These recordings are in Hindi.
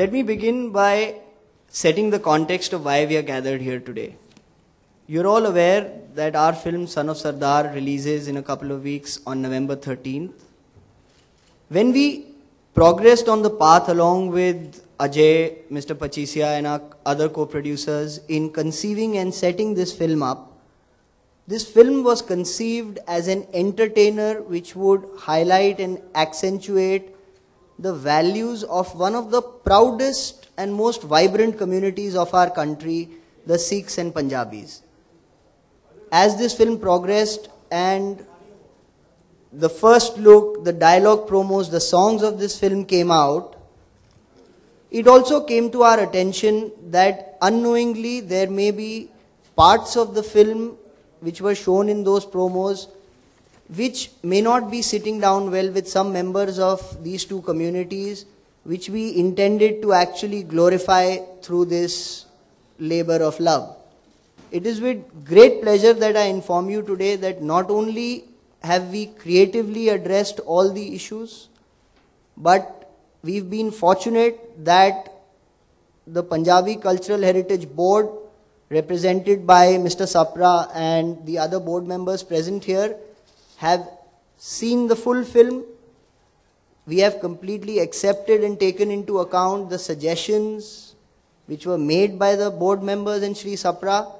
Let me begin by setting the context of why we are gathered here today. You're all aware that our film Son of Sardar releases in a couple of weeks on November 13th. When we progressed on the path along with Ajay, Mr. Pachisia, and our other co producers in conceiving and setting this film up, this film was conceived as an entertainer which would highlight and accentuate the values of one of the proudest and most vibrant communities of our country, the Sikhs and Punjabis. As this film progressed and the first look, the dialogue promos, the songs of this film came out, it also came to our attention that unknowingly there may be parts of the film which were shown in those promos which may not be sitting down well with some members of these two communities, which we intended to actually glorify through this labor of love. It is with great pleasure that I inform you today that not only have we creatively addressed all the issues, but we've been fortunate that the Punjabi Cultural Heritage Board, represented by Mr. Sapra and the other board members present here, have seen the full film. We have completely accepted and taken into account the suggestions which were made by the board members and Sri Sapra.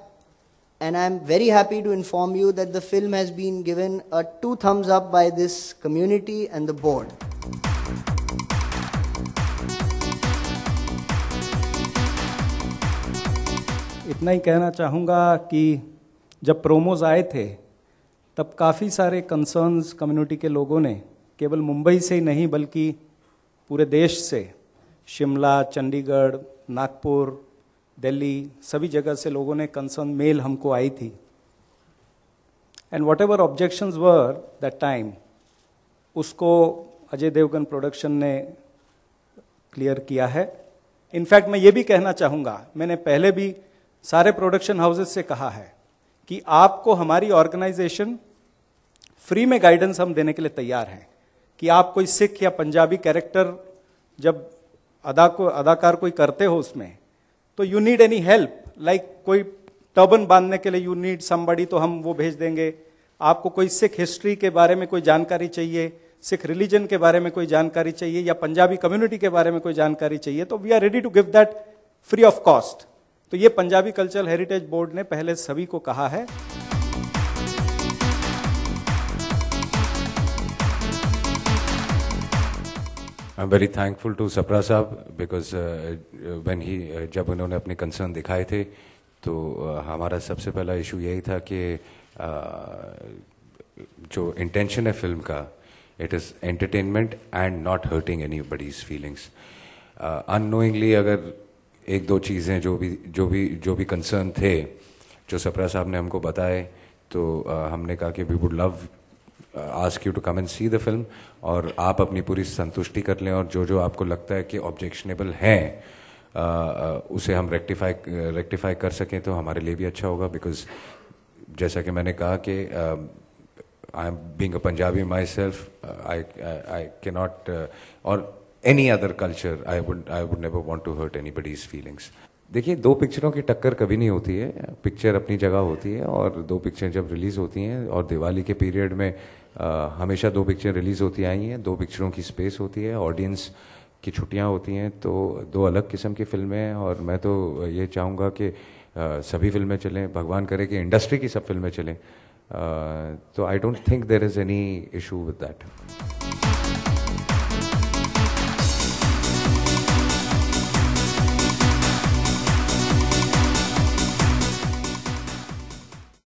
And I am very happy to inform you that the film has been given a two thumbs up by this community and the board. इतना ही कहना चाहूँगा कि जब प्रोमोज आए थे तब काफ़ी सारे कंसर्न्स कम्युनिटी के लोगों ने केवल मुंबई से ही नहीं बल्कि पूरे देश से शिमला चंडीगढ़ नागपुर दिल्ली सभी जगह से लोगों ने कंसर्न मेल हमको आई थी and whatever objection were that time उसको अजय देवगन प्रोडक्शन ने क्लियर किया है इनफैक्ट मैं ये भी कहना चाहूँगा मैंने पहले भी सारे प्रोडक्शन हाउसेज से कहा है कि आपको हमारी ऑर्गेनाइजेशन फ्री में गाइडेंस हम देने के लिए तैयार हैं कि आप कोई सिख या पंजाबी कैरेक्टर जब अदा को अदाकार कोई करते हो उसमें तो you need any help like कोई टर्बन बांधने के लिए यू नीड समबड़ी तो हम वो भेज देंगे आपको कोई सिख हिस्ट्री के बारे में कोई जानकारी चाहिए सिख रिलीजन के बारे में कोई जानकारी चाहिए या पंजाबी कम्युनिटी के बारे में कोई जानकारी चाहिए तो we are ready to give that free of cost तो ये पंजाबी कल्चरल हेरिटेज बोर्ड ने पहले सभी को कहा है I am very thankful to Sapra Sahab because when he जब उन्होंने अपने कंसर्न दिखाए थे तो uh, हमारा सबसे पहला इशू यही था कि uh, जो इंटेंशन है फिल्म का it is entertainment and not hurting anybody's feelings annoyingly अगर एक दो चीज़ें जो भी जो भी जो भी कंसर्न थे जो सपरा साहब ने हमको बताए तो uh, हमने कहा कि we would love ask you to come and see the film और आप अपनी पूरी संतुष्टि कर लें और जो जो आपको लगता है कि ऑब्जेक्शनेबल हैं uh, uh, उसे हम रेक्टिफाई रेक्टिफाई uh, कर सकें तो हमारे लिए भी अच्छा होगा बिकॉज जैसा कि मैंने कहा कि I am being Punjabi myself I I के नॉट और other culture I I I would never want to hurt anybody's feelings देखिए दो पिक्चरों की टक्कर कभी नहीं होती है पिक्चर अपनी जगह होती है और दो पिक्चर जब रिलीज़ होती हैं और दिवाली के पीरियड में आ, हमेशा दो पिक्चर रिलीज़ होती आई हैं दो पिक्चरों की स्पेस होती है ऑडियंस की छुट्टियां होती हैं तो दो अलग किस्म की फिल्में हैं और मैं तो ये चाहूँगा कि सभी फिल्में चलें भगवान करे कि इंडस्ट्री की सब फिल्में चलें तो I don't think there is any issue with that